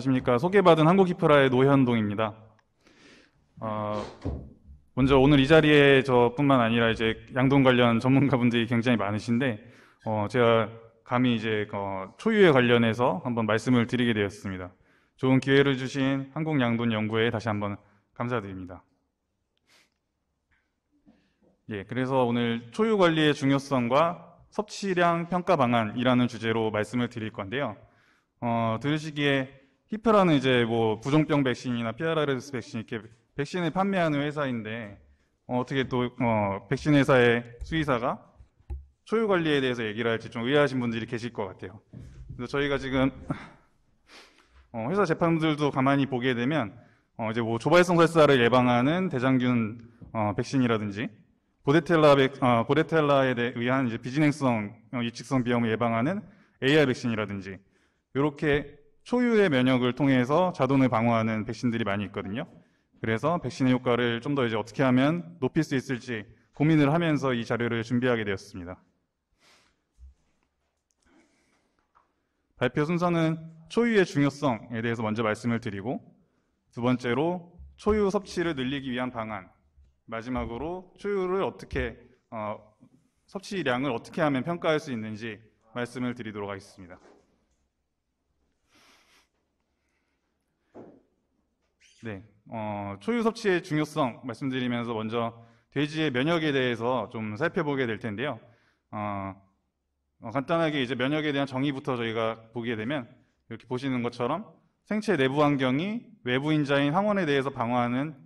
안녕하십니까. 소개받은 한국히프라의 노현동입니다. 어, 먼저 오늘 이 자리에 저뿐만 아니라 이제 양동 관련 전문가분들이 굉장히 많으신데, 어, 제가 감히 이제 그, 어, 초유에 관련해서 한번 말씀을 드리게 되었습니다. 좋은 기회를 주신 한국양돈연구회에 다시 한번 감사드립니다. 예, 그래서 오늘 초유 관리의 중요성과 섭취량 평가 방안이라는 주제로 말씀을 드릴 건데요. 어, 들으시기에 히프라는 이제 뭐 부종병 백신이나 피아라 r 스 백신 이렇게 백신을 판매하는 회사인데 어, 어 떻게또 어, 백신 회사의 수의사가 소유 관리에 대해서 얘기를 할지 좀 의아하신 분들이 계실 것 같아요. 그래서 저희가 지금 어, 회사 제품들도 가만히 보게 되면 어, 이제 뭐 조발성 설사를 예방하는 대장균 어, 백신이라든지 보데텔라 백, 어, 보데텔라에 의한 이제 비진행성 어, 유칙성 비염을 예방하는 AR 백신이라든지 이렇게 초유의 면역을 통해서 자동을 방어하는 백신들이 많이 있거든요. 그래서 백신의 효과를 좀 더 이제 어떻게 하면 높일 수 있을지 고민을 하면서 이 자료를 준비하게 되었습니다. 발표 순서는 초유의 중요성에 대해서 먼저 말씀을 드리고 두 번째로 초유 섭취를 늘리기 위한 방안 마지막으로 초유를 어떻게 어, 섭취량을 어떻게 하면 평가할 수 있는지 말씀을 드리도록 하겠습니다. 네, 어, 초유 섭취의 중요성 말씀드리면서 먼저 돼지의 면역에 대해서 좀 살펴보게 될 텐데요. 어, 어, 간단하게 이제 면역에 대한 정의부터 저희가 보게 되면 이렇게 보시는 것처럼 생체 내부 환경이 외부 인자인 항원에 대해서 방어하는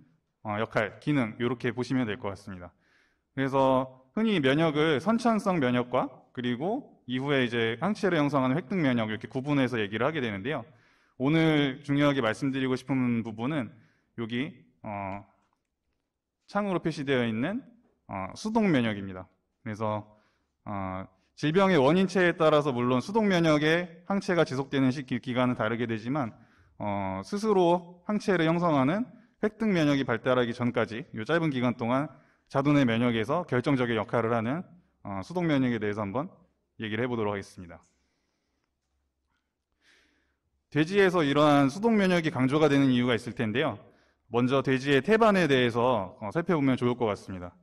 어, 역할, 기능 이렇게 보시면 될 것 같습니다. 그래서 흔히 면역을 선천성 면역과 그리고 이후에 이제 항체를 형성하는 획득 면역 이렇게 구분해서 얘기를 하게 되는데요. 오늘 중요하게 말씀드리고 싶은 부분은 여기 어, 창으로 표시되어 있는 어, 수동 면역입니다. 그래서 어, 질병의 원인체에 따라서 물론 수동 면역의 항체가 지속되는 시기, 간은 다르게 되지만 어, 스스로 항체를 형성하는 획득 면역이 발달하기 전까지 이 짧은 기간 동안 자두의 면역에서 결정적인 역할을 하는 어, 수동 면역에 대해서 한번 얘기를 해보도록 하겠습니다. 돼지에서 이러한 수동 면역이 강조가 되는 이유가 있을 텐데요. 먼저 돼지의 태반에 대해서 어, 살펴보면 좋을 것 같습니다.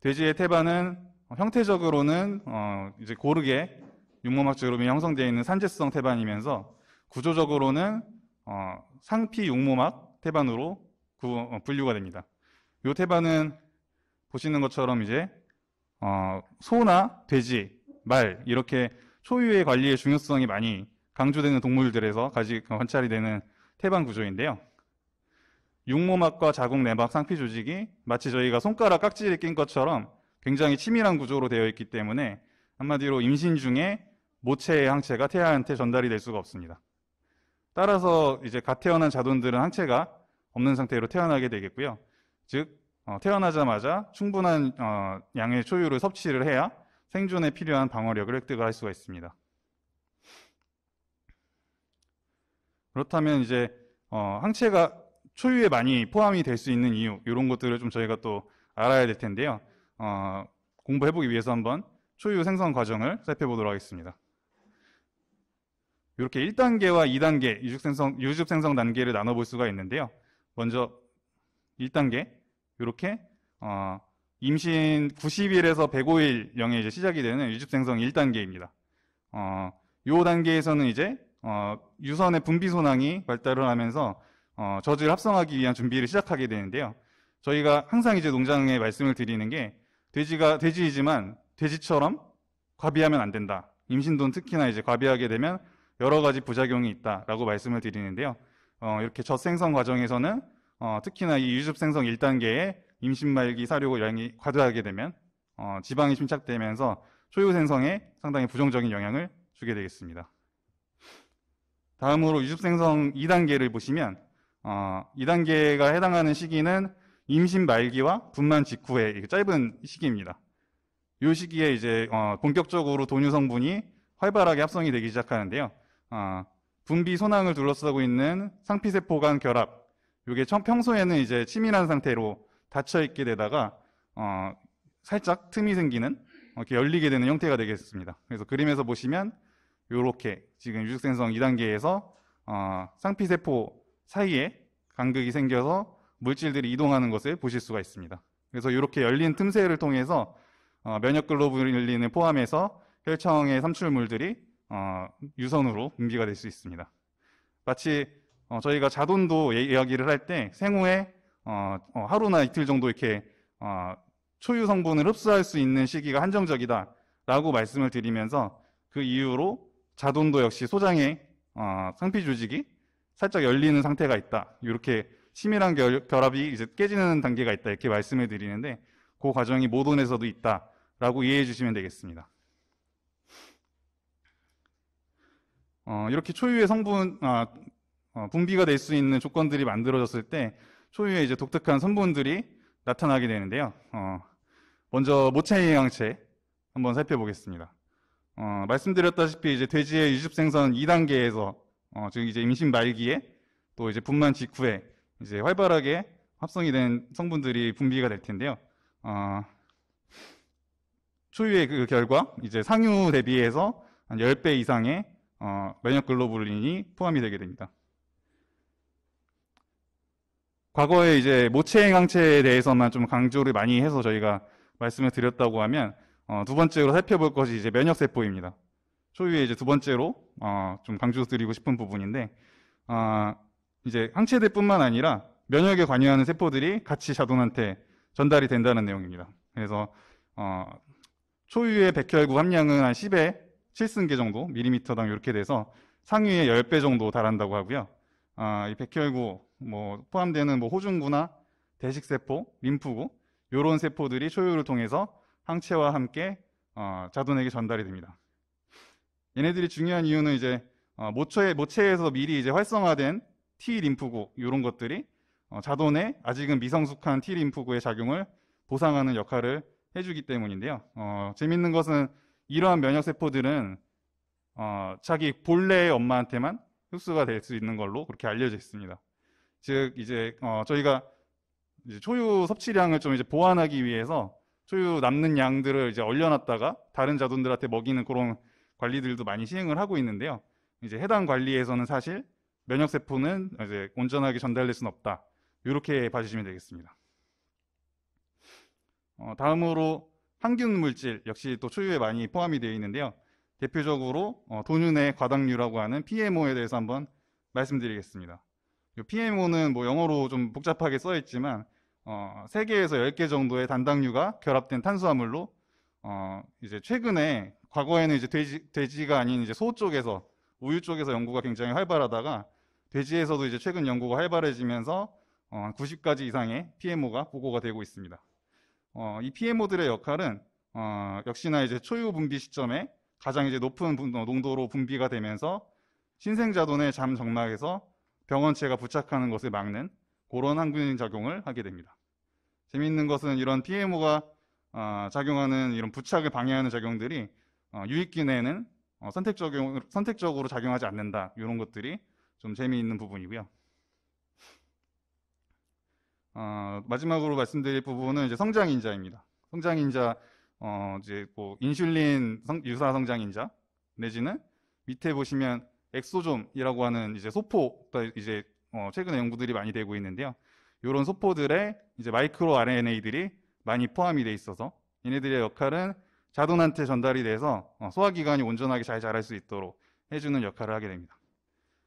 돼지의 태반은 형태적으로는 어, 이제 고르게 육모막 적으로 형성되어 있는 산재성 태반이면서 구조적으로는 어, 상피 육모막 태반으로 분류가 됩니다. 이 태반은 보시는 것처럼 이제 소나 돼지, 말 이렇게 초유의 관리의 중요성이 많이 강조되는 동물들에서 가지 관찰이 되는 태반 구조인데요. 육모막과 자궁 내막 상피 조직이 마치 저희가 손가락 깍지에 낀 것처럼 굉장히 치밀한 구조로 되어 있기 때문에 한마디로 임신 중에 모체의 항체가 태아한테 전달이 될 수가 없습니다. 따라서 이제 갓 태어난 자돈들은 항체가 없는 상태로 태어나게 되겠고요. 즉 어, 태어나자마자 충분한 어, 양의 초유를 섭취를 해야 생존에 필요한 방어력을 획득할 수가 있습니다. 그렇다면 이제 어, 항체가 초유에 많이 포함이 될 수 있는 이유 이런 것들을 좀 저희가 또 알아야 될 텐데요. 어, 공부해보기 위해서 한번 초유 생성 과정을 살펴보도록 하겠습니다. 이렇게 1단계와 2단계 유즙 생성 유즙 생성 단계를 나눠볼 수가 있는데요. 먼저 1단계 이렇게 어, 임신 90일에서 105일 영에 이제 시작이 되는 유즙 생성 1단계입니다. 어, 요 단계에서는 이제 어, 유선의 분비 소나이 발달을 하면서 어, 젖을 합성하기 위한 준비를 시작하게 되는데요. 저희가 항상 이제 농장에 말씀을 드리는 게 돼지가 돼지이지만 돼지처럼 과비하면 안 된다. 임신돈 특히나 이제 과비하게 되면 여러 가지 부작용이 있다라고 말씀을 드리는데요. 어, 이렇게 젖 생성 과정에서는 어, 특히나 이 유즙 생성 1단계에 임신 말기 사료량이 과도하게 되면 어, 지방이 침착되면서 초유 생성에 상당히 부정적인 영향을 주게 되겠습니다. 다음으로 유습생성 2단계를 보시면 어, 2단계가 해당하는 시기는 임신 말기와 분만 직후의 짧은 시기입니다. 이 시기에 이제 어, 본격적으로 도뇨 성분이 활발하게 합성이 되기 시작하는데요. 어, 분비 소낭을 둘러싸고 있는 상피세포 간 결합 이게 평소에는 이제 치밀한 상태로 닫혀 있게 되다가 어, 살짝 틈이 생기는 어, 이렇게 열리게 되는 형태가 되겠습니다. 그래서 그림에서 보시면 요렇게 지금 유적생성 2단계에서 어, 쌍피세포 사이에 간극이 생겨서 물질들이 이동하는 것을 보실 수가 있습니다. 그래서 이렇게 열린 틈새를 통해서 어, 면역글로불린을 포함해서 혈청의 삼출물들이 어, 유선으로 분비가 될 수 있습니다. 마치 어, 저희가 자돈도 예, 이야기를 할 때 생후에 어, 어, 하루나 이틀 정도 이렇게 어, 초유 성분을 흡수할 수 있는 시기가 한정적이다라고 말씀을 드리면서 그 이후로 자돈도 역시 소장의 어, 상피 조직이 살짝 열리는 상태가 있다. 이렇게 치밀한 결, 결합이 이제 깨지는 단계가 있다. 이렇게 말씀을 드리는데 그 과정이 모돈에서도 있다라고 이해해 주시면 되겠습니다. 어, 이렇게 초유의 성분 아, 어, 분비가 될 수 있는 조건들이 만들어졌을 때 초유의 이제 독특한 성분들이 나타나게 되는데요. 어, 먼저 모체의 양체 한번 살펴보겠습니다. 어, 말씀드렸다시피 이제 돼지의 유즙 생선 2단계에서 어, 지금 이제 임신 말기에 또 이제 분만 직후에 이제 활발하게 합성이 된 성분들이 분비가 될 텐데요. 어, 초유의 그 결과 이제 상유 대비해서 한 10배 이상의 어, 면역 글로불린이 포함이 되게 됩니다. 과거에 이제 모체행 항체에 대해서만 좀 강조를 많이 해서 저희가 말씀을 드렸다고 하면 어, 두 번째로 살펴볼 것이 이제 면역 세포입니다. 초유의 이제 두 번째로 어, 좀 강조드리고 싶은 부분인데 어, 이제 항체들뿐만 아니라 면역에 관여하는 세포들이 같이 자동한테 전달이 된다는 내용입니다. 그래서 어, 초유의 백혈구 함량은 한 10에 7승계 정도 밀리미터당 이렇게 돼서 상위의 10배 정도 달한다고 하고요. 아, 이 백혈구 뭐 포함되는 뭐 호중구나 대식세포, 림프구 요런 세포들이 초유를 통해서 항체와 함께 어, 자돈에게 전달이 됩니다. 얘네들이 중요한 이유는 이제 어, 모체 모체에서 미리 이제 활성화된 T 림프구 이런 것들이 어, 자돈에 아직은 미성숙한 T 림프구의 작용을 보상하는 역할을 해주기 때문인데요. 어, 재밌는 것은 이러한 면역 세포들은 어, 자기 본래의 엄마한테만 흡수가 될 수 있는 걸로 그렇게 알려져 있습니다. 즉 이제 어, 저희가 이제 초유 섭취량을 좀 이제 보완하기 위해서 소유 남는 양들을 이제 얼려놨다가 다른 자손들한테 먹이는 그런 관리들도 많이 시행을 하고 있는데요. 이제 해당 관리에서는 사실 면역 세포는 이제 온전하게 전달될 수는 없다. 이렇게 봐주시면 되겠습니다. 어, 다음으로 항균 물질 역시 또 초유에 많이 포함이 되어 있는데요. 대표적으로 어, 돈윤의 과당류라고 하는 PMO에 대해서 한번 말씀드리겠습니다. PMO는 뭐 영어로 좀 복잡하게 써 있지만 어, 3개에서 10개 정도의 단당류가 결합된 탄수화물로 어, 이제 최근에 과거에는 이제 돼지, 돼지가 아닌 이제 소 쪽에서 우유 쪽에서 연구가 굉장히 활발하다가 돼지에서도 이제 최근 연구가 활발해지면서 어, 90가지 이상의 PMO가 보고가 되고 있습니다. 어, 이 PMO들의 역할은 어, 역시나 이제 초유 분비 시점에 가장 이제 높은 어, 농도로 분비가 되면서 신생자돈의 잠 정막에서 병원체가 부착하는 것을 막는 그런 항균 작용을 하게 됩니다. 재미있는 것은 이런 PMO가 아, 작용하는 이런 부착을 방해하는 작용들이 어, 유익균에는 어, 선택적용, 선택적으로 작용하지 않는다. 이런 것들이 좀 재미있는 부분이고요. 어, 마지막으로 말씀드릴 부분은 이제 성장인자입니다. 성장인자, 어, 이제 뭐 인슐린 성, 유사 성장인자 내지는 밑에 보시면 엑소좀이라고 하는 이제 소포, 이제 어, 최근에 연구들이 많이 되고 있는데요. 이런 소포들의 이제 마이크로 RNA들이 많이 포함이 돼 있어서 얘네들의 역할은 자돈한테 전달이 돼서 어, 소화기관이 온전하게 잘 자랄 수 있도록 해주는 역할을 하게 됩니다.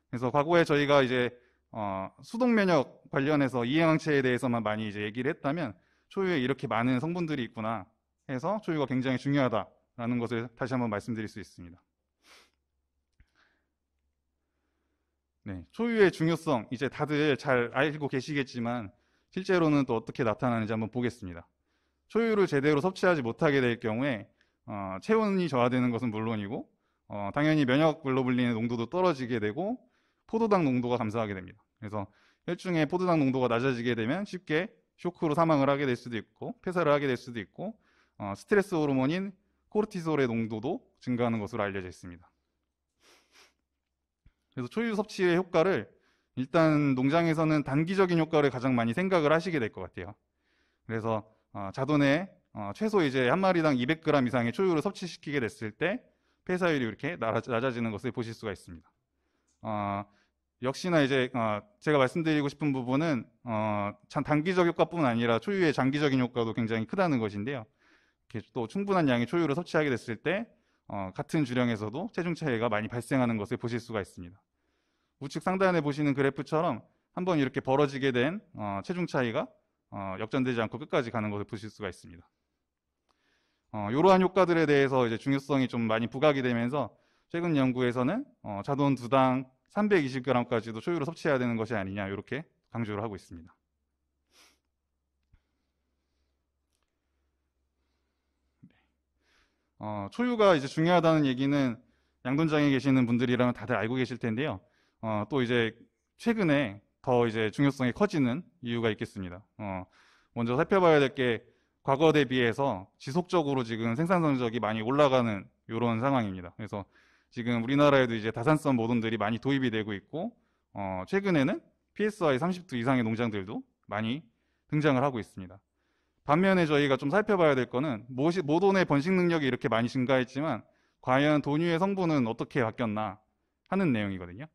그래서 과거에 저희가 이제 어, 수동 면역 관련해서 이해항체에 대해서만 많이 이제 얘기를 했다면 초유에 이렇게 많은 성분들이 있구나 해서 초유가 굉장히 중요하다라는 것을 다시 한번 말씀드릴 수 있습니다. 네, 초유의 중요성 이제 다들 잘 알고 계시겠지만 실제로는 또 어떻게 나타나는지 한번 보겠습니다. 초유를 제대로 섭취하지 못하게 될 경우에 어, 체온이 저하되는 것은 물론이고 어, 당연히 면역 글로불린의 농도도 떨어지게 되고 포도당 농도가 감소하게 됩니다. 그래서 혈중에 포도당 농도가 낮아지게 되면 쉽게 쇼크로 사망을 하게 될 수도 있고 폐사를 하게 될 수도 있고 어, 스트레스 호르몬인 코르티솔의 농도도 증가하는 것으로 알려져 있습니다. 그래서 초유 섭취의 효과를 일단 농장에서는 단기적인 효과를 가장 많이 생각을 하시게 될 것 같아요. 그래서 어, 자돈에 어, 최소 이제 한 마리당 200g 이상의 초유를 섭취시키게 됐을 때 폐사율이 이렇게 낮아지는 것을 보실 수가 있습니다. 어, 역시나 이제 어, 제가 말씀드리고 싶은 부분은 어, 참 단기적 효과뿐 아니라 초유의 장기적인 효과도 굉장히 크다는 것인데요. 또 충분한 양의 초유를 섭취하게 됐을 때 어, 같은 주량에서도 체중 차이가 많이 발생하는 것을 보실 수가 있습니다. 우측 상단에 보시는 그래프처럼 한번 이렇게 벌어지게 된 어, 체중 차이가 어, 역전되지 않고 끝까지 가는 것을 보실 수가 있습니다. 이러한 어, 효과들에 대해서 이제 중요성이 좀 많이 부각이 되면서 최근 연구에서는 어, 자돈 두당 320g까지도 초유로 섭취해야 되는 것이 아니냐 이렇게 강조를 하고 있습니다. 어, 초유가 이제 중요하다는 얘기는 양돈장에 계시는 분들이라면 다들 알고 계실 텐데요. 어, 또 이제 최근에 더 이제 중요성이 커지는 이유가 있겠습니다. 어, 먼저 살펴봐야 될 게 과거 대비해서 지속적으로 지금 생산 성적이 많이 올라가는 이런 상황입니다. 그래서 지금 우리나라에도 이제 다산성 모든들이 많이 도입이 되고 있고 어, 최근에는 PSI 30도 이상의 농장들도 많이 등장을 하고 있습니다. 반면에 저희가 좀 살펴봐야 될 거는 모돈의 번식 능력이 이렇게 많이 증가했지만 과연 돈유의 성분은 어떻게 바뀌었나 하는 내용이거든요.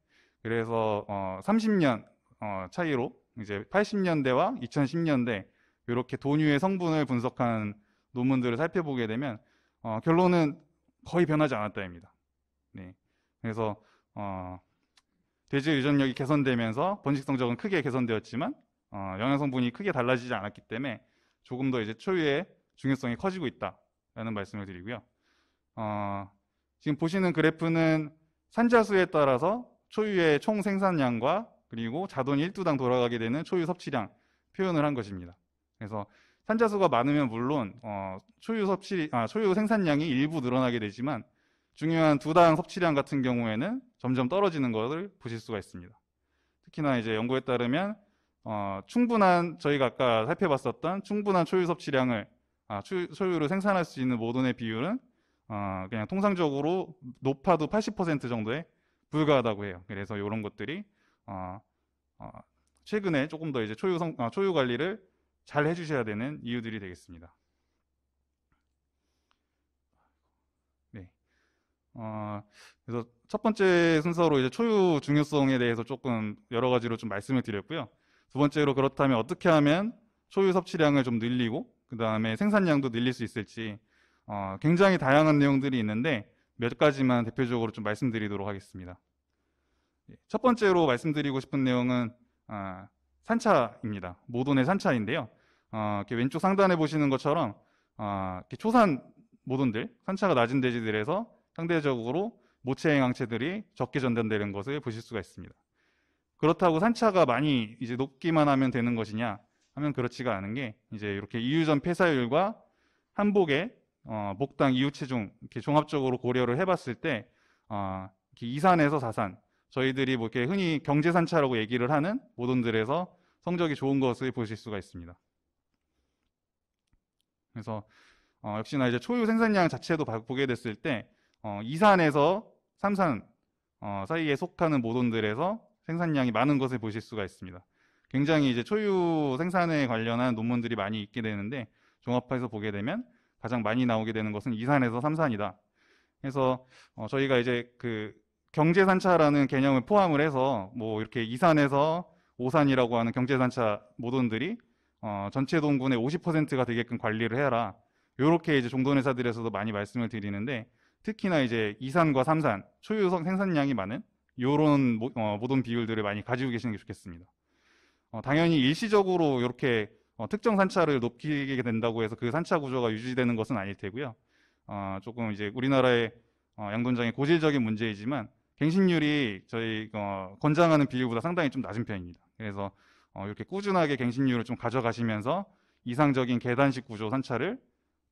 그래서 어 30년 어 차이로 이제 80년대와 2010년대 이렇게 돈유의 성분을 분석한 논문들을 살펴보게 되면 어 결론은 거의 변하지 않았다입니다. 네. 그래서 어 돼지 유전력이 개선되면서 번식 성적은 크게 개선되었지만 어 영양 성분이 크게 달라지지 않았기 때문에 조금 더 이제 초유의 중요성이 커지고 있다라는 말씀을 드리고요. 어, 지금 보시는 그래프는 산자수에 따라서 초유의 총 생산량과 그리고 자돈 1두당 돌아가게 되는 초유 섭취량 표현을 한 것입니다. 그래서 산자수가 많으면 물론 어, 초유 섭취 아, 초유 생산량이 일부 늘어나게 되지만 중요한 두당 섭취량 같은 경우에는 점점 떨어지는 것을 보실 수가 있습니다. 특히나 이제 연구에 따르면 어, 충분한 저희가 아까 살펴봤었던 충분한 초유 섭취량을 아, 초유를 생산할 수 있는 모든의 비율은 어, 그냥 통상적으로 높아도 80% 정도에 불과하다고 해요. 그래서 이런 것들이 어, 어, 최근에 조금 더 이제 초유, 성, 아, 초유 관리를 잘 해주셔야 되는 이유들이 되겠습니다. 네. 어, 그래서 첫 번째 순서로 이제 초유 중요성에 대해서 조금 여러 가지로 좀 말씀을 드렸고요. 두 번째로 그렇다면 어떻게 하면 소유 섭취량을 좀 늘리고 그 다음에 생산량도 늘릴 수 있을지 어, 굉장히 다양한 내용들이 있는데 몇 가지만 대표적으로 좀 말씀드리도록 하겠습니다. 예, 첫 번째로 말씀드리고 싶은 내용은 어, 산차입니다. 모돈의 산차인데요. 어, 이렇게 왼쪽 상단에 보시는 것처럼 어, 이렇게 초산 모돈들, 산차가 낮은 대지들에서 상대적으로 모체행 항체들이 적게 전달되는 것을 보실 수가 있습니다. 그렇다고 산차가 많이 이제 높기만 하면 되는 것이냐 하면 그렇지가 않은 게 이제 이렇게 이유전 폐사율과 한복의 어, 목당 이유 체중 이렇게 종합적으로 고려를 해봤을 때 어, 이렇게 2산에서 4산 저희들이 뭐 이렇게 흔히 경제 산차라고 얘기를 하는 모돈들에서 성적이 좋은 것을 보실 수가 있습니다. 그래서 어, 역시나 이제 초유 생산량 자체도 보게 됐을 때 어, 2산에서 삼산 어, 사이에 속하는 모돈들에서 생산량이 많은 것을 보실 수가 있습니다. 굉장히 이제 초유 생산에 관련한 논문들이 많이 있게 되는데 종합해서 보게 되면 가장 많이 나오게 되는 것은 이산에서삼산이다 그래서 어 저희가 이제 그 경제산차라는 개념을 포함을 해서 뭐 이렇게 이산에서오산이라고 하는 경제산차 모돈들이 어 전체 동군의 50%가 되게끔 관리를 해라. 요렇게 이제 종돈회사들에서도 많이 말씀을 드리는데 특히나 이제 이산과삼산 초유성 생산량이 많은 이런 어, 모든 비율들을 많이 가지고 계시는 게 좋겠습니다. 어, 당연히 일시적으로 이렇게 어, 특정 산차를 높이게 된다고 해서 그 산차 구조가 유지되는 것은 아닐 테고요. 어, 조금 이제 우리나라의 어, 양돈장의 고질적인 문제이지만 갱신률이 저희 어, 권장하는 비율보다 상당히 좀 낮은 편입니다. 그래서 어, 이렇게 꾸준하게 갱신률을 좀 가져가시면서 이상적인 계단식 구조 산차를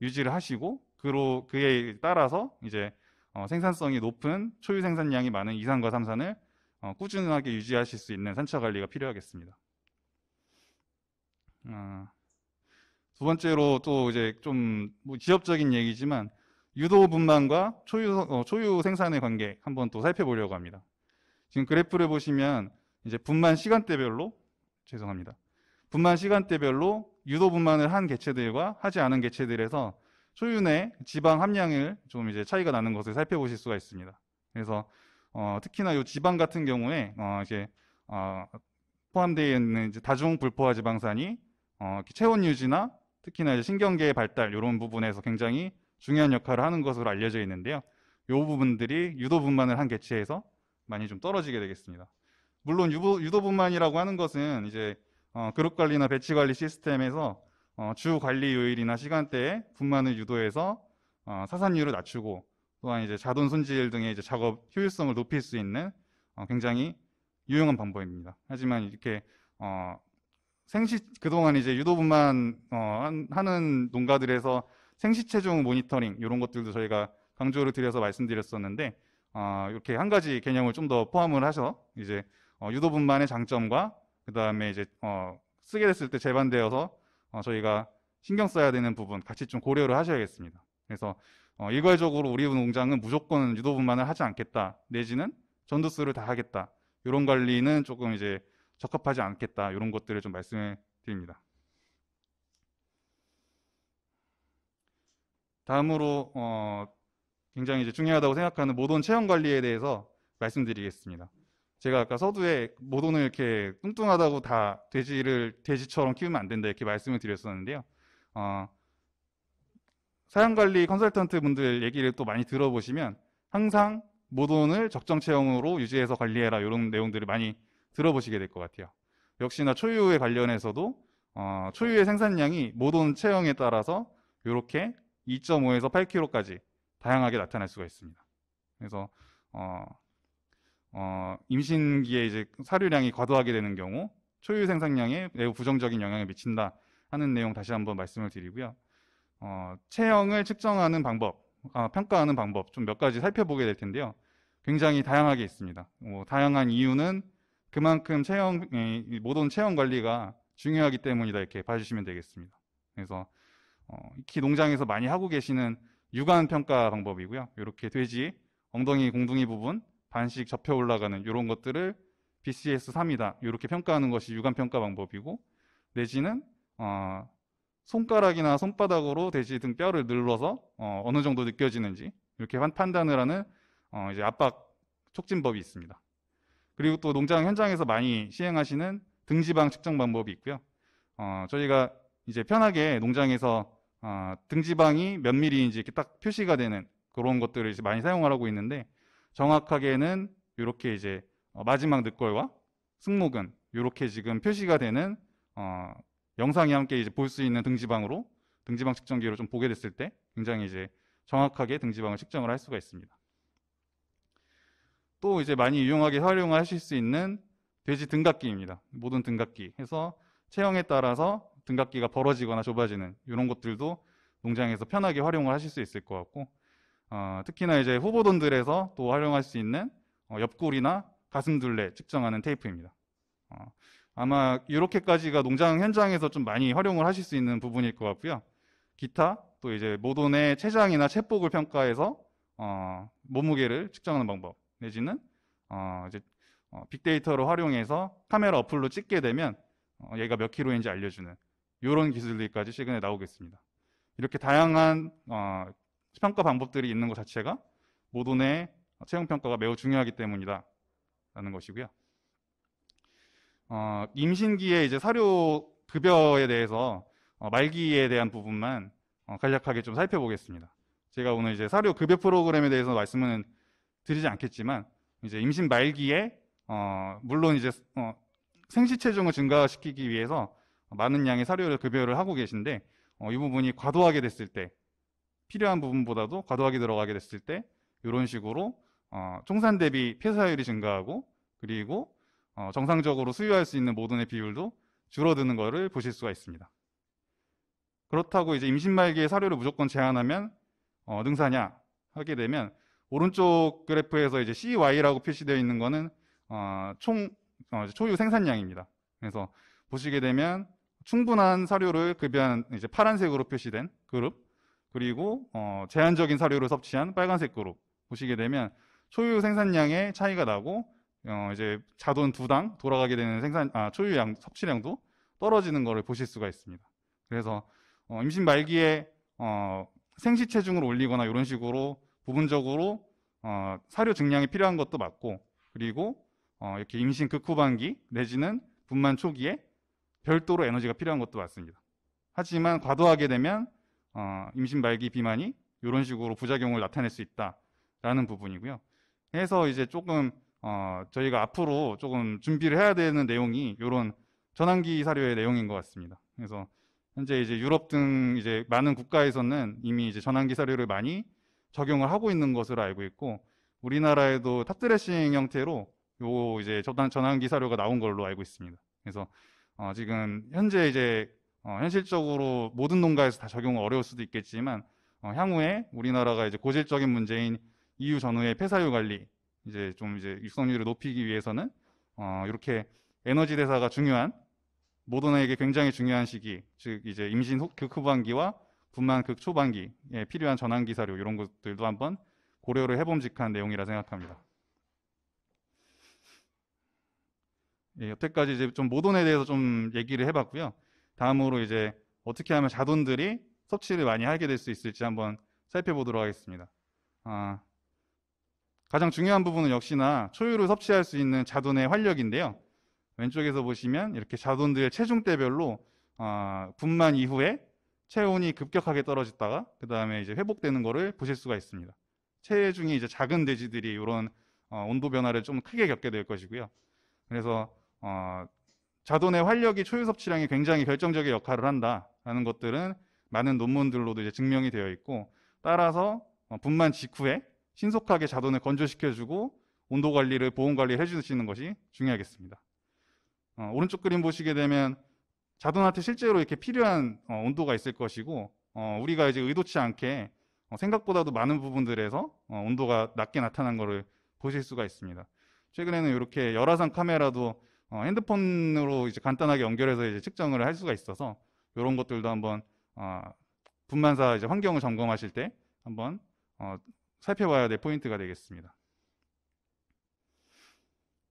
유지를 하시고 그로 그에 따라서 이제 어, 생산성이 높은 초유 생산량이 많은 2산과 3산을 어, 꾸준하게 유지하실 수 있는 산차 관리가 필요하겠습니다. 어, 두 번째로 또 이제 좀뭐 지엽적인 얘기지만 유도 분만과 초유, 어, 초유 생산의 관계 한번 또 살펴보려고 합니다. 지금 그래프를 보시면 이제 분만 시간대별로 죄송합니다. 분만 시간대별로 유도 분만을 한 개체들과 하지 않은 개체들에서 소윤의 지방 함량을 좀 이제 차이가 나는 것을 살펴보실 수가 있습니다. 그래서 어, 특히나 이 지방 같은 경우에 어, 이제 어, 포함되어 있는 이제 다중 불포화 지방산이 어, 체온 유지나 특히나 이제 신경계의 발달 이런 부분에서 굉장히 중요한 역할을 하는 것으로 알려져 있는데요. 이 부분들이 유도 분만을 한 개체에서 많이 좀 떨어지게 되겠습니다. 물론 유도 분만이라고 하는 것은 이제 어, 그룹 관리나 배치 관리 시스템에서 어, 주 관리 요일이나 시간대에 분만을 유도해서 어, 사산율을 낮추고 또한 이제 자동 손질 등의 이제 작업 효율성을 높일 수 있는 어, 굉장히 유용한 방법입니다. 하지만 이렇게 어, 생시 그동안 이제 유도분만 어, 하는 농가들에서 생시체중 모니터링 이런 것들도 저희가 강조를 드려서 말씀드렸었는데 어, 이렇게 한 가지 개념을 좀 더 포함을 하셔 이제 어, 유도분만의 장점과 그 다음에 이제 어, 쓰게 됐을 때 재반되어서 어, 저희가 신경 써야 되는 부분 같이 좀 고려를 하셔야겠습니다. 그래서 어, 일괄적으로 우리 농장은 무조건 유도분만을 하지 않겠다 내지는 전두수를 다 하겠다 이런 관리는 조금 이제 적합하지 않겠다 이런 것들을 좀 말씀해 드립니다. 다음으로 어, 굉장히 이제 중요하다고 생각하는 모든 체형 관리에 대해서 말씀드리겠습니다. 제가 아까 서두에 모돈을 이렇게 뚱뚱하다고 다 돼지를 돼지처럼 키우면 안 된다 이렇게 말씀을 드렸었는데요. 어, 사양관리 컨설턴트 분들 얘기를 또 많이 들어보시면 항상 모돈을 적정 체형으로 유지해서 관리해라 이런 내용들을 많이 들어보시게 될 것 같아요. 역시나 초유에 관련해서도 어, 초유의 생산량이 모돈 체형에 따라서 이렇게 2.5에서 8kg까지 다양하게 나타날 수가 있습니다. 그래서 어, 어, 임신기에 이제 사료량이 과도하게 되는 경우 초유 생산량에 매우 부정적인 영향을 미친다 하는 내용 다시 한번 말씀을 드리고요. 어, 체형을 측정하는 방법, 아, 평가하는 방법 좀 몇 가지 살펴보게 될 텐데요. 굉장히 다양하게 있습니다. 뭐, 다양한 이유는 그만큼 체형 모든 체형 관리가 중요하기 때문이다 이렇게 봐주시면 되겠습니다. 그래서 어, 익히 농장에서 많이 하고 계시는 육안 평가 방법이고요. 이렇게 돼지 엉덩이 공둥이 부분 반씩 접혀 올라가는 이런 것들을 BCS3이다 이렇게 평가하는 것이 유관 평가 방법이고 내지는 어, 손가락이나 손바닥으로 돼지 등 뼈를 눌러서 어, 어느 정도 느껴지는지 이렇게 판단을 하는 어, 이제 압박 촉진법이 있습니다. 그리고 또 농장 현장에서 많이 시행하시는 등지방 측정 방법이 있고요. 어, 저희가 이제 편하게 농장에서 어, 등지방이 몇 미리인지 이렇게 딱 표시가 되는 그런 것들을 이제 많이 사용하라고 있는데 정확하게는 이렇게 이제 어, 마지막 늑골과 승모근 이렇게 지금 표시가 되는 어, 영상이 함께 이제 볼 수 있는 등지방으로 등지방 측정기로 좀 보게 됐을 때 굉장히 이제 정확하게 등지방을 측정을 할 수가 있습니다. 또 이제 많이 유용하게 활용하실 수 있는 돼지 등각기입니다. 모든 등각기 해서 체형에 따라서 등각기가 벌어지거나 좁아지는 이런 것들도 농장에서 편하게 활용을 하실 수 있을 것 같고 어, 특히나 이제 후보돈들에서 또 활용할 수 있는 어, 옆구리나 가슴둘레 측정하는 테이프입니다. 어, 아마 이렇게까지가 농장 현장에서 좀 많이 활용을 하실 수 있는 부분일 것 같고요. 기타 또 이제 모돈의 체장이나 체복을 평가해서 어, 몸무게를 측정하는 방법 내지는 어, 이제 어, 빅데이터로 활용해서 카메라 어플로 찍게 되면 어, 얘가 몇 킬로인지 알려주는 이런 기술들까지 최근에 나오겠습니다. 이렇게 다양한 어, 평가 방법들이 있는 것 자체가 모든의 채용 평가가 매우 중요하기 때문이다라는 것이고요. 어, 임신기에 이제 사료 급여에 대해서 어, 말기에 대한 부분만 어, 간략하게 좀 살펴보겠습니다. 제가 오늘 이제 사료 급여 프로그램에 대해서 말씀은 드리지 않겠지만 이제 임신 말기에 어, 물론 이제 어, 생식 체중을 증가시키기 위해서 많은 양의 사료를 급여를 하고 계신데 어, 이 부분이 과도하게 됐을 때 필요한 부분보다도 과도하게 들어가게 됐을 때 이런 식으로 어, 총산 대비 폐사율이 증가하고 그리고 어, 정상적으로 수유할 수 있는 모든의 비율도 줄어드는 것을 보실 수가 있습니다. 그렇다고 이제 임신 말기에 사료를 무조건 제한하면 어, 능사냐 하게 되면 오른쪽 그래프에서 이제 CY라고 표시되어 있는 거는 어, 총 어, 초유 생산량입니다. 그래서 보시게 되면 충분한 사료를 급여한 이제 파란색으로 표시된 그룹 그리고 어, 제한적인 사료를 섭취한 빨간색 그룹 보시게 되면 초유 생산량의 차이가 나고 어, 이제 자돈 두 당 돌아가게 되는 생산 아, 초유량 섭취량도 떨어지는 것을 보실 수가 있습니다. 그래서 어, 임신 말기에 어, 생식 체중을 올리거나 이런 식으로 부분적으로 어, 사료 증량이 필요한 것도 맞고 그리고 어, 이렇게 임신 극후반기 내지는 분만 초기에 별도로 에너지가 필요한 것도 맞습니다. 하지만 과도하게 되면 어, 임신 말기 비만이 이런 식으로 부작용을 나타낼 수 있다라는 부분이고요. 해서 이제 조금 어, 저희가 앞으로 조금 준비를 해야 되는 내용이 이런 전환기 사료의 내용인 것 같습니다. 그래서 현재 이제 유럽 등 이제 많은 국가에서는 이미 이제 전환기 사료를 많이 적용을 하고 있는 것으로 알고 있고 우리나라에도 탑드레싱 형태로 요 이제 전환기 사료가 나온 걸로 알고 있습니다. 그래서 어, 지금 현재 이제 어, 현실적으로 모든 농가에서 다 적용은 어려울 수도 있겠지만 어, 향후에 우리나라가 이제 고질적인 문제인 EU 전후의 폐사율 관리 이제 좀 이제 육성률을 높이기 위해서는 어, 이렇게 에너지 대사가 중요한 모더나에게 굉장히 중요한 시기 즉 이제 임신 극후반기와 분만 극초반기에 필요한 전환기 사료 이런 것들도 한번 고려를 해봄직한 내용이라 생각합니다. 예, 여태까지 이제 좀 모돈에 대해서 좀 얘기를 해봤고요. 다음으로 이제 어떻게 하면 자돈들이 섭취를 많이 하게 될 수 있을지 한번 살펴보도록 하겠습니다. 아, 가장 중요한 부분은 역시나 초유를 섭취할 수 있는 자돈의 활력인데요. 왼쪽에서 보시면 이렇게 자돈들의 체중대별로 아, 분만 이후에 체온이 급격하게 떨어졌다가 그 다음에 이제 회복되는 것을 보실 수가 있습니다. 체중이 이제 작은 돼지들이 이런 어, 온도 변화를 좀 크게 겪게 될 것이고요. 그래서 어, 자돈의 활력이 초유 섭취량에 굉장히 결정적인 역할을 한다라는 것들은 많은 논문들로도 이제 증명이 되어 있고 따라서 어, 분만 직후에 신속하게 자돈을 건조시켜주고 온도 관리를 보온 관리를 해주시는 것이 중요하겠습니다. 어, 오른쪽 그림 보시게 되면 자돈한테 실제로 이렇게 필요한 어, 온도가 있을 것이고 어, 우리가 이제 의도치 않게 어, 생각보다도 많은 부분들에서 어, 온도가 낮게 나타난 것을 보실 수가 있습니다. 최근에는 이렇게 열화상 카메라도 어, 핸드폰으로 이제 간단하게 연결해서 이제 측정을 할 수가 있어서 이런 것들도 한번 어, 분만사 이제 환경을 점검하실 때 한번 어, 살펴봐야 될 포인트가 되겠습니다.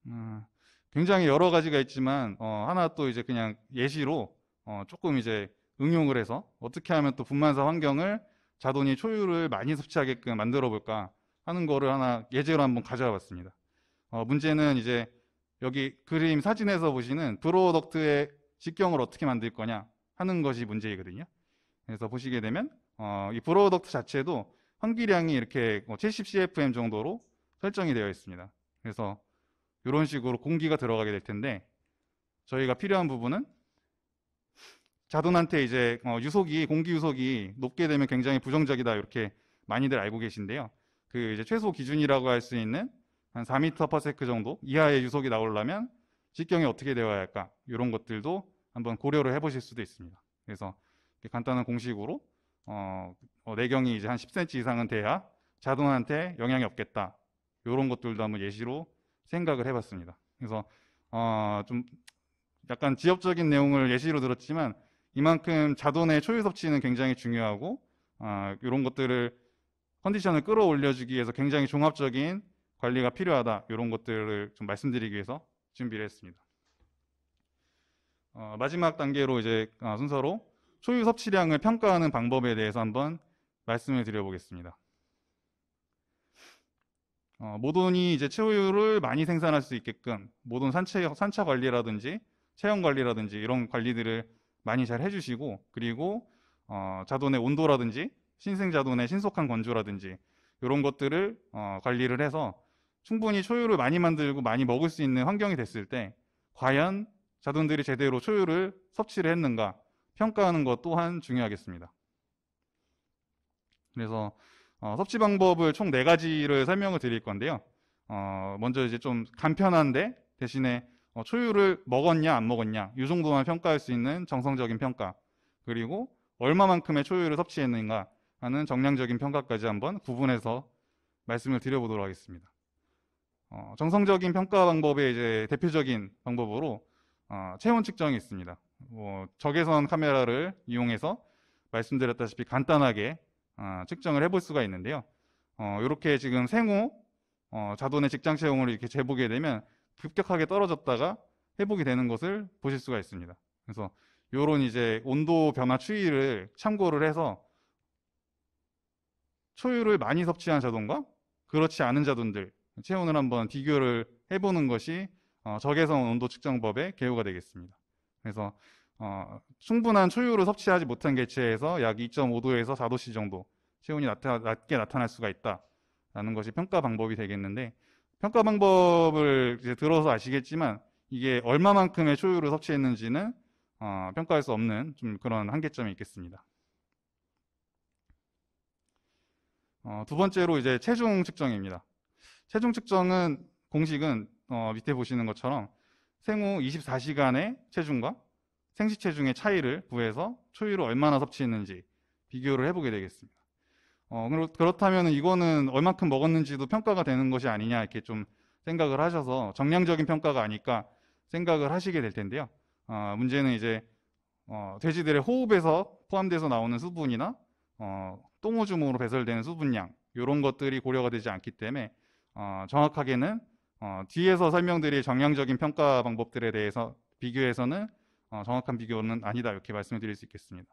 어, 굉장히 여러 가지가 있지만 어, 하나 또 이제 그냥 예시로 어, 조금 이제 응용을 해서 어떻게 하면 또 분만사 환경을 자동이 초유를 많이 섭취하게끔 만들어 볼까 하는 거를 하나 예제로 한번 가져와 봤습니다. 어, 문제는 이제 여기 그림 사진에서 보시는 브로덕트의 직경을 어떻게 만들 거냐 하는 것이 문제이거든요. 그래서 보시게 되면 어, 이 프로덕트 자체도 환기량이 이렇게 70 뭐 cfm 정도로 설정이 되어 있습니다. 그래서 이런 식으로 공기가 들어가게 될 텐데 저희가 필요한 부분은 자돈한테 이제 어, 유속이 공기 유속이 높게 되면 굉장히 부정적이다 이렇게 많이들 알고 계신데요. 그 이제 최소 기준이라고 할 수 있는 한 4m/s 정도 이하의 유속이 나오려면 직경이 어떻게 되어야 할까 이런 것들도 한번 고려를 해보실 수도 있습니다. 그래서 간단한 공식으로 어, 어, 내경이 이제 한 10cm 이상은 돼야 자동한테 영향이 없겠다 이런 것들도 한번 예시로 생각을 해봤습니다. 그래서 어, 좀 약간 지엽적인 내용을 예시로 들었지만 이만큼 자돈의 초유 섭취는 굉장히 중요하고 어, 이런 것들을 컨디션을 끌어올려주기 위해서 굉장히 종합적인 관리가 필요하다 이런 것들을 좀 말씀드리기 위해서 준비를 했습니다. 어, 마지막 단계로 이제 아, 순서로 소유 섭취량을 평가하는 방법에 대해서 한번 말씀을 드려보겠습니다. 어, 모돈이 이제 채우유를 많이 생산할 수 있게끔 모돈 산체, 산차 관리라든지 체형 관리라든지 이런 관리들을 많이 잘 해주시고 그리고 어, 자돈의 온도라든지 신생 자돈의 신속한 건조라든지 이런 것들을 어, 관리를 해서 충분히 초유를 많이 만들고 많이 먹을 수 있는 환경이 됐을 때 과연 자손들이 제대로 초유를 섭취를 했는가 평가하는 것 또한 중요하겠습니다. 그래서 어, 섭취 방법을 총 네 가지를 설명을 드릴 건데요. 어, 먼저 이제 좀 간편한데 대신에 어, 초유를 먹었냐 안 먹었냐 이 정도만 평가할 수 있는 정성적인 평가 그리고 얼마만큼의 초유를 섭취했는가 하는 정량적인 평가까지 한번 구분해서 말씀을 드려보도록 하겠습니다. 어, 정성적인 평가 방법의 이제 대표적인 방법으로 어, 체온 측정이 있습니다. 뭐 적외선 카메라를 이용해서 말씀드렸다시피 간단하게 어, 측정을 해볼 수가 있는데요. 어, 이렇게 지금 생후 어, 자돈의 직장 채용을 이렇게 재보게 되면 급격하게 떨어졌다가 회복이 되는 것을 보실 수가 있습니다. 그래서 이런 이제 온도 변화 추이를 참고를 해서 초유를 많이 섭취한 자돈과 그렇지 않은 자돈들 체온을 한번 비교를 해보는 것이 어, 적외선 온도 측정법의 개요가 되겠습니다. 그래서 어, 충분한 초유를 섭취하지 못한 개체에서 약 2.5도에서 4도씨 정도 체온이 나타, 낮게 나타날 수가 있다라는 것이 평가 방법이 되겠는데 평가 방법을 이제 들어서 아시겠지만 이게 얼마만큼의 초유를 섭취했는지는 어, 평가할 수 없는 좀 그런 한계점이 있겠습니다. 어, 두 번째로 이제 체중 측정입니다. 체중 측정은 공식은 어, 밑에 보시는 것처럼 생후 24시간의 체중과 생식 체중의 차이를 구해서 초유로 얼마나 섭취했는지 비교를 해보게 되겠습니다. 어, 그렇다면 이거는 얼만큼 먹었는지도 평가가 되는 것이 아니냐 이렇게 좀 생각을 하셔서 정량적인 평가가 아닐까 생각을 하시게 될 텐데요. 어, 문제는 이제 어, 돼지들의 호흡에서 포함돼서 나오는 수분이나 어, 똥오줌으로 배설되는 수분량 이런 것들이 고려가 되지 않기 때문에 어, 정확하게는 어, 뒤에서 설명드릴 정량적인 평가 방법들에 대해서 비교해서는 어, 정확한 비교는 아니다 이렇게 말씀을 드릴 수 있겠습니다.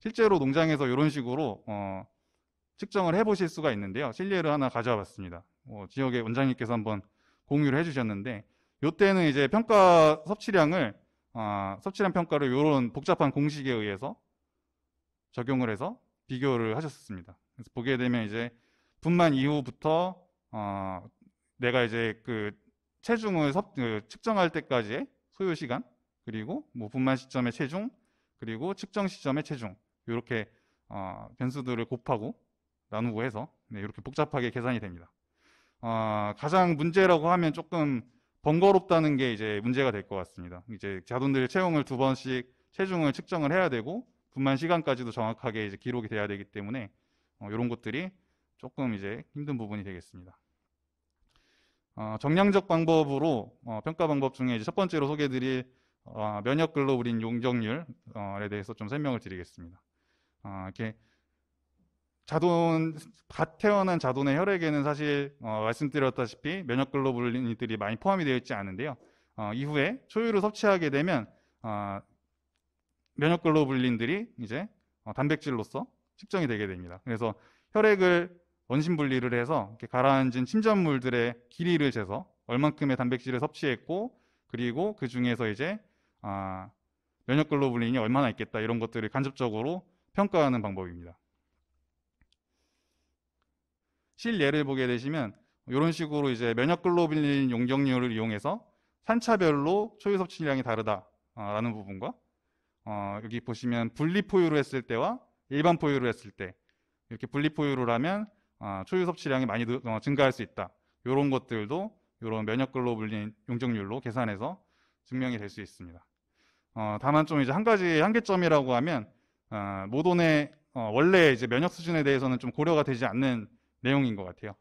실제로 농장에서 이런 식으로 어, 측정을 해보실 수가 있는데요. 실례를 하나 가져와 봤습니다. 어, 지역의 원장님께서 한번 공유를 해주셨는데 이때는 이제 평가 섭취량을 어, 섭취량 평가를 이런 복잡한 공식에 의해서 적용을 해서 비교를 하셨습니다. 그래서 보게 되면 이제 분만 이후부터 어, 내가 이제 그 체중을 섭, 그 측정할 때까지의 소요 시간 그리고 뭐 분만 시점의 체중 그리고 측정 시점의 체중 이렇게 어, 변수들을 곱하고 나누고 해서 네, 이렇게 복잡하게 계산이 됩니다. 어, 가장 문제라고 하면 조금 번거롭다는 게 이제 문제가 될 것 같습니다. 이제 자동들 체형을 두 번씩 체중을 측정을 해야 되고 분만 시간까지도 정확하게 이제 기록이 돼야 되기 때문에 어, 이런 것들이 조금 이제 힘든 부분이 되겠습니다. 어, 정량적 방법으로 어, 평가 방법 중에 이제 첫 번째로 소개드릴 해 어, 면역 글로불린 용적률에 대해서 좀 설명을 드리겠습니다. 어, 이렇게 자돈 갓 태어난 자돈의 혈액에는 사실 어, 말씀드렸다시피 면역 글로불린들이 많이 포함이 되어 있지 않은데요. 어, 이후에 초유를 섭취하게 되면 어, 면역 글로불린들이 이제 어, 단백질로서 측정이 되게 됩니다. 그래서 혈액을 원심 분리를 해서 이렇게 가라앉은 침전물들의 길이를 재서 얼만큼의 단백질을 섭취했고 그리고 그 중에서 이제 아, 면역글로불린이 얼마나 있겠다 이런 것들을 간접적으로 평가하는 방법입니다. 실예를 보게 되시면 이런 식으로 이제 면역글로불린 용적률을 이용해서 산차별로 초유 섭취량이 다르다라는 아, 부분과 어, 여기 보시면 분리포유를 했을 때와 일반 포유를 했을 때 이렇게 분리포유를 하면 아, 초유 섭취량이 많이 어, 증가할 수 있다. 이런 것들도 이런 면역 글로불린 용적률로 계산해서 증명이 될 수 있습니다. 어, 다만 좀 이제 한 가지 한계점이라고 하면 어, 모돈의 어, 원래 이제 면역 수준에 대해서는 좀 고려가 되지 않는 내용인 것 같아요.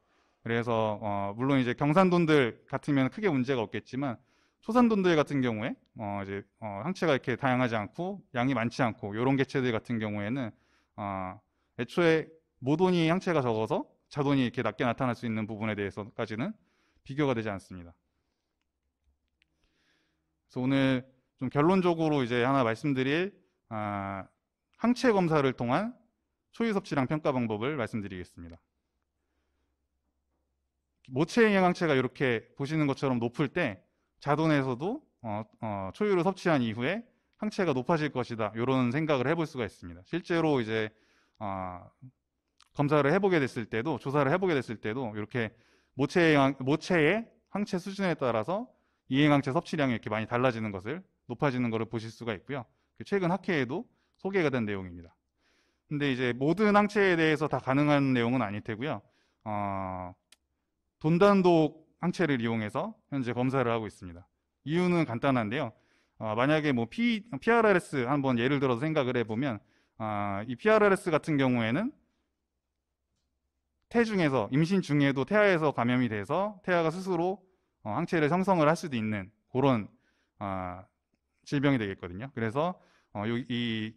그래서 어, 물론 이제 경산돈들 같으면 크게 문제가 없겠지만 초산돈들 같은 경우에 어, 이제 항체가 이렇게 다양하지 않고 양이 많지 않고 이런 개체들 같은 경우에는 애초에 모돈이 항체가 적어서 자돈이 이렇게 낮게 나타날 수 있는 부분에 대해서까지는 비교가 되지 않습니다. 그래서 오늘 좀 결론적으로 이제 하나 말씀드릴 아, 항체 검사를 통한 초유 섭취량 평가 방법을 말씀드리겠습니다. 모체형 항체가 이렇게 보시는 것처럼 높을 때 자돈에서도 어, 어, 초유를 섭취한 이후에 항체가 높아질 것이다 이런 생각을 해볼 수가 있습니다. 실제로 이제 어, 검사를 해보게 됐을 때도 조사를 해보게 됐을 때도 이렇게 모체 모체의 항체 수준에 따라서 이행항체 섭취량이 이렇게 많이 달라지는 것을 높아지는 것을 보실 수가 있고요. 그 최근 학회에도 소개가 된 내용입니다. 근데 이제 모든 항체에 대해서 다 가능한 내용은 아닐 테고요. 어, 돈단독 항체를 이용해서 현재 검사를 하고 있습니다. 이유는 간단한데요. 어, 만약에 뭐 P, PRRS 한번 예를 들어서 생각을 해보면 어, 이 PRRS 같은 경우에는 태중에서 임신 중에도 태아에서 감염이 돼서 태아가 스스로 어, 항체를 형성을 할 수도 있는 그런 어, 질병이 되겠거든요. 그래서 어, 이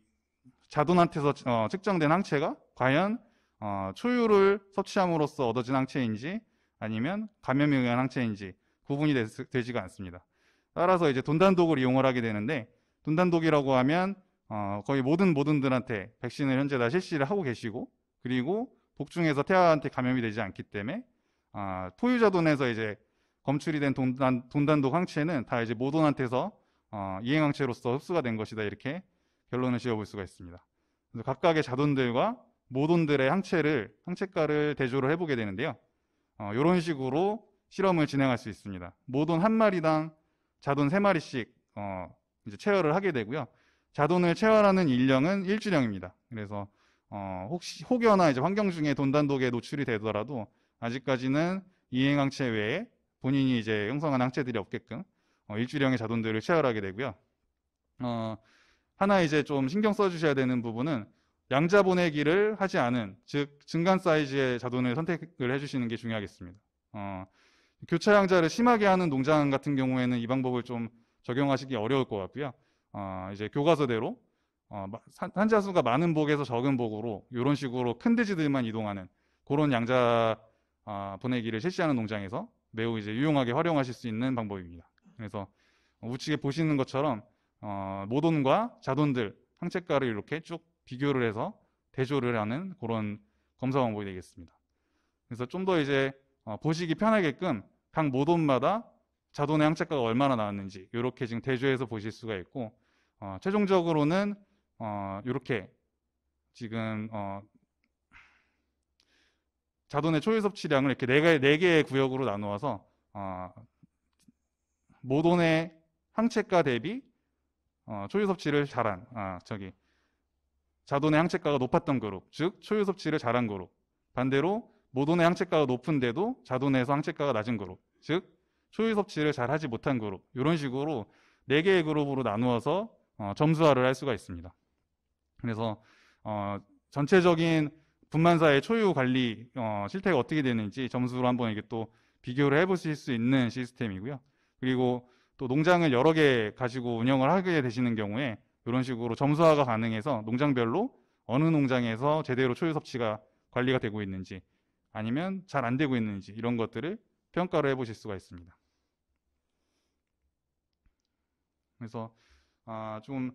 자돈한테서 어, 측정된 항체가 과연 어, 초유를 섭취함으로써 얻어진 항체인지 아니면 감염에 의한 항체인지 구분이 되, 지가 않습니다. 따라서 이제 돈단독을 이용을 하게 되는데 돈단독이라고 하면 어, 거의 모든 모든들한테 백신을 현재 다 실시를 하고 계시고 그리고 복중해서 태아한테 감염이 되지 않기 때문에 아, 토유자 돈에서 이제 검출이 된 돈단, 돈단독 항체는 다 이제 모돈한테서 어, 이행항체로서 흡수가 된 것이다 이렇게 결론을 지어볼 수가 있습니다. 그래서 각각의 자돈들과 모돈들의 항체를 항체가를 대조를 해보게 되는데요. 어, 이런 식으로 실험을 진행할 수 있습니다. 모돈 한 마리당 자돈 세 마리씩 어, 이제 채혈을 하게 되고요. 자돈을 채혈하는 인령은 일주령입니다. 그래서 어, 혹시 혹여나 이제 환경 중에 돈단독에 노출이 되더라도 아직까지는 이행 항체 외에 본인이 이제 형성한 항체들이 없게끔 어, 일주량의 자동들을 채혈하게 되고요. 어, 하나 이제 좀 신경 써주셔야 되는 부분은 양자 보내기를 하지 않은 즉 증간 사이즈의 자돈을 선택을 해주시는 게 중요하겠습니다. 어, 교차 양자를 심하게 하는 농장 같은 경우에는 이 방법을 좀 적용하시기 어려울 것 같고요. 어, 이제 교과서대로 어, 산자 수가 많은 복에서 적은 복으로 이런 식으로 큰 돼지들만 이동하는 그런 양자 어, 보내기를 실시하는 농장에서 매우 이제 유용하게 활용하실 수 있는 방법입니다. 그래서 우측에 보시는 것처럼 어, 모돈과 자돈들 항체가를 이렇게 쭉 비교를 해서 대조를 하는 그런 검사 방법이 되겠습니다. 그래서 좀 더 이제 어, 보시기 편하게끔 각 모돈마다 자돈의 항체가가 얼마나 나왔는지 이렇게 지금 대조해서 보실 수가 있고 어, 최종적으로는 어, 이렇게 지금 어, 자돈의 초유 섭취량을 이렇게 네개네 개의 네 구역으로 나누어서 어, 모돈의 항체가 대비 어, 초유 섭취를 잘한 아, 저기 자돈의 항체가가 높았던 그룹, 즉 초유 섭취를 잘한 그룹. 반대로 모돈의 항체가가 높은데도 자돈에서 항체가가 낮은 그룹, 즉 초유 섭취를 잘하지 못한 그룹. 이런 식으로 네 개의 그룹으로 나누어서 어, 점수화를 할 수가 있습니다. 그래서 어, 전체적인 분만사의 초유 관리 어, 실태가 어떻게 되는지 점수로 한번 이게 또 비교를 해보실 수 있는 시스템이고요. 그리고 또 농장을 여러 개 가지고 운영을 하게 되시는 경우에 이런 식으로 점수화가 가능해서 농장별로 어느 농장에서 제대로 초유 섭취가 관리가 되고 있는지 아니면 잘 안 되고 있는지 이런 것들을 평가를 해보실 수가 있습니다. 그래서 아, 좀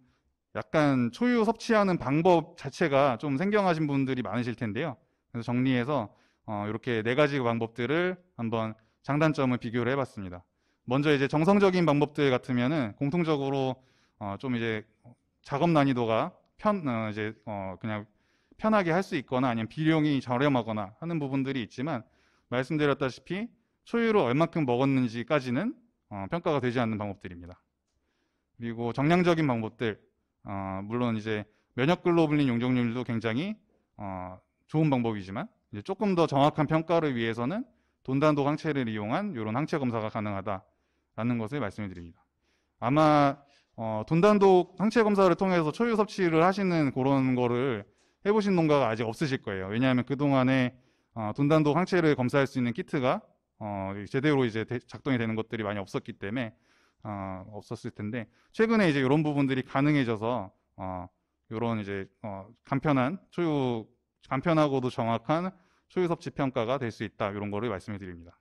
약간 초유 섭취하는 방법 자체가 좀 생경하신 분들이 많으실 텐데요. 그래서 정리해서 어, 이렇게 네 가지 방법들을 한번 장단점을 비교를 해봤습니다. 먼저 이제 정성적인 방법들 같으면은 공통적으로 어, 좀 이제 작업 난이도가 편 어, 이제 어, 그냥 편하게 할 수 있거나 아니면 비용이 저렴하거나 하는 부분들이 있지만 말씀드렸다시피 초유로 얼마큼 먹었는지까지는 어, 평가가 되지 않는 방법들입니다. 그리고 정량적인 방법들 어, 물론 이제 면역 글로불린 용적률도 굉장히 어, 좋은 방법이지만 이제 조금 더 정확한 평가를 위해서는 돈단도 항체를 이용한 이런 항체 검사가 가능하다라는 것을 말씀을 드립니다. 아마 어, 돈단도 항체 검사를 통해서 초유 섭취를 하시는 그런 거를 해보신 농가가 아직 없으실 거예요. 왜냐하면 그동안에 어, 돈단도 항체를 검사할 수 있는 키트가 어, 제대로 이제 작동이 되는 것들이 많이 없었기 때문에 어, 없었을 텐데 최근에 이제 이런 부분들이 가능해져서 어, 이런 이제 어, 간편한 초유 간편하고도 정확한 초유 섭취 평가가 될 수 있다 이런 거를 말씀해 드립니다.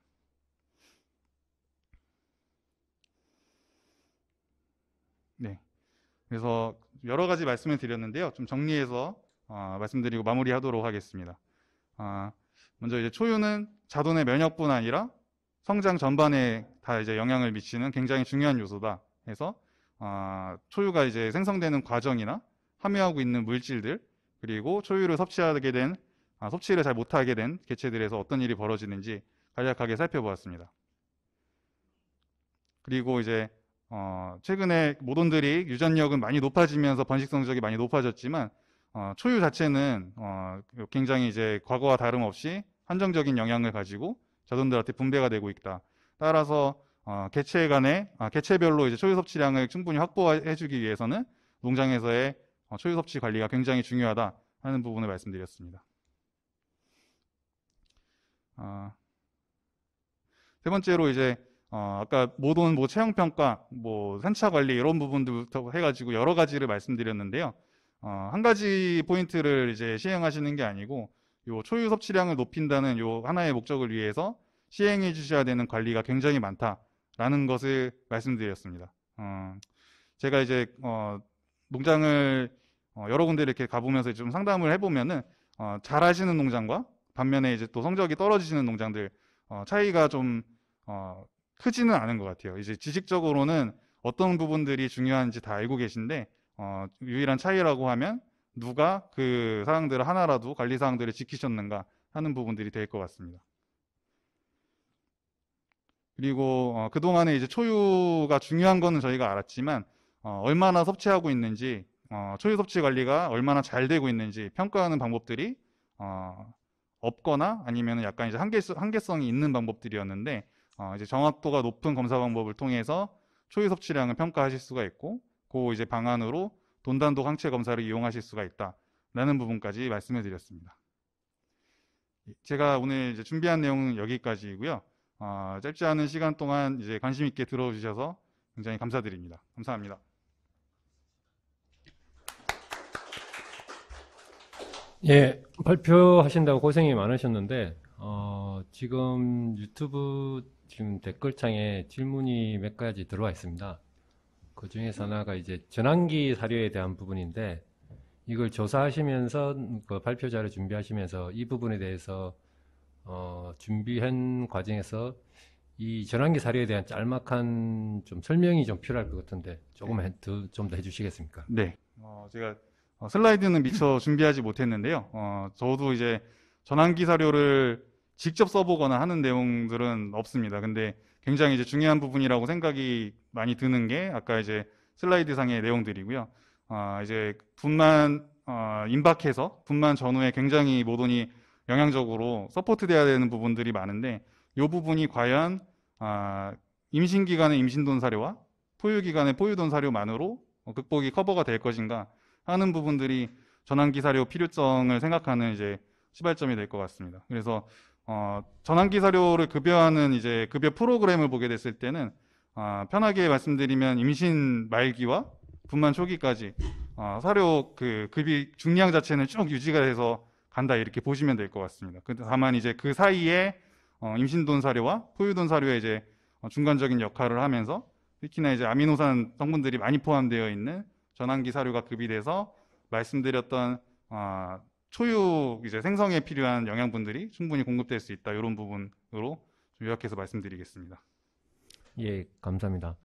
네. 그래서 여러 가지 말씀을 드렸는데요. 좀 정리해서 어, 말씀드리고 마무리하도록 하겠습니다. 어, 먼저 이제 초유는 자돈의 면역뿐 아니라 성장 전반에 다 이제 영향을 미치는 굉장히 중요한 요소다. 해서 어, 초유가 이제 생성되는 과정이나 함유하고 있는 물질들 그리고 초유를 섭취하게 된 아, 섭취를 잘 못하게 된 개체들에서 어떤 일이 벌어지는지 간략하게 살펴보았습니다. 그리고 이제 어, 최근에 모돈들이 유전력은 많이 높아지면서 번식 성적이 많이 높아졌지만 어, 초유 자체는 어, 굉장히 이제 과거와 다름없이 한정적인 영향을 가지고 자손들한테 분배가 되고 있다. 따라서 어, 개체 간에 아, 개체별로 이제 초유 섭취량을 충분히 확보해주기 위해서는 농장에서의 어, 초유 섭취 관리가 굉장히 중요하다 하는 부분을 말씀드렸습니다. 아, 세 번째로 이제 어, 아까 모든 뭐 체형 평가, 뭐 산차 관리 이런 부분들부터 해가지고 여러 가지를 말씀드렸는데요. 어, 한 가지 포인트를 이제 시행하시는 게 아니고 요 초유 섭취량을 높인다는 요 하나의 목적을 위해서 시행해 주셔야 되는 관리가 굉장히 많다라는 것을 말씀드렸습니다. 어, 제가 이제 어, 농장을 어, 여러 군데 이렇게 가보면서 좀 상담을 해보면은 어, 잘하시는 농장과 반면에 이제 또 성적이 떨어지시는 농장들 어, 차이가 좀 어, 크지는 않은 것 같아요. 이제 지식적으로는 어떤 부분들이 중요한지 다 알고 계신데 어, 유일한 차이라고 하면 누가 그 사항들을 하나라도 관리 사항들을 지키셨는가 하는 부분들이 될 것 같습니다. 그리고 어, 그동안에 이제 초유가 중요한 거는 저희가 알았지만 어, 얼마나 섭취하고 있는지 어, 초유 섭취 관리가 얼마나 잘 되고 있는지 평가하는 방법들이 어, 없거나 아니면 약간 이제 한계, 한계성이 있는 방법들이었는데 어, 이제 정확도가 높은 검사 방법을 통해서 초유 섭취량을 평가하실 수가 있고 그 이제 방안으로 돈단독 항체 검사를 이용하실 수가 있다라는 부분까지 말씀해 드렸습니다. 제가 오늘 이제 준비한 내용은 여기까지이고요. 어, 짧지 않은 시간 동안 이제 관심 있게 들어주셔서 굉장히 감사드립니다. 감사합니다. 예, 발표하신다고 고생이 많으셨는데 어, 지금 유튜브 지금 댓글창에 질문이 몇 가지 들어와 있습니다. 그 중에서 하나가 이제 전환기 사료에 대한 부분인데 이걸 조사하시면서 그 발표 자를 준비하시면서 이 부분에 대해서 어, 준비한 과정에서 이 전환기 사례에 대한 짤막한 좀 설명이 좀 필요할 것 같은데 조금 네. 좀더 해주시겠습니까? 네. 어, 제가 어, 슬라이드는 미처 준비하지 못했는데요. 어, 저도 이제 전환기 사료를 직접 써보거나 하는 내용들은 없습니다. 근데 굉장히 이제 중요한 부분이라고 생각이 많이 드는 게 아까 이제 슬라이드 상의 내용들이고요. 아, 어, 이제 분만 어, 임박해서 분만 전후에 굉장히 모돈이 영향적으로 서포트돼야 되는 부분들이 많은데 이 부분이 과연 아, 임신 기간의 임신 돈사료와 포유 기간의 포유 돈사료만으로 극복이 커버가 될 것인가 하는 부분들이 전환기 사료 필요성을 생각하는 이제 시발점이 될 것 같습니다. 그래서 어, 전환기 사료를 급여하는 이제 급여 프로그램을 보게 됐을 때는 어, 편하게 말씀드리면 임신 말기와 분만 초기까지 어, 사료 그 급이 중량 자체는 쭉 유지가 돼서 간다 이렇게 보시면 될 것 같습니다. 그, 다만 이제 그 사이에 어, 임신돈 사료와 포유돈 사료의 이제 어, 중간적인 역할을 하면서 특히나 이제 아미노산 성분들이 많이 포함되어 있는 전환기 사료가 급이돼서 말씀드렸던 어, 아, 초육 이제 생성에 필요한 영양분들이 충분히 공급될 수 있다 이런 부분으로 요약해서 말씀드리겠습니다. 예, 감사합니다.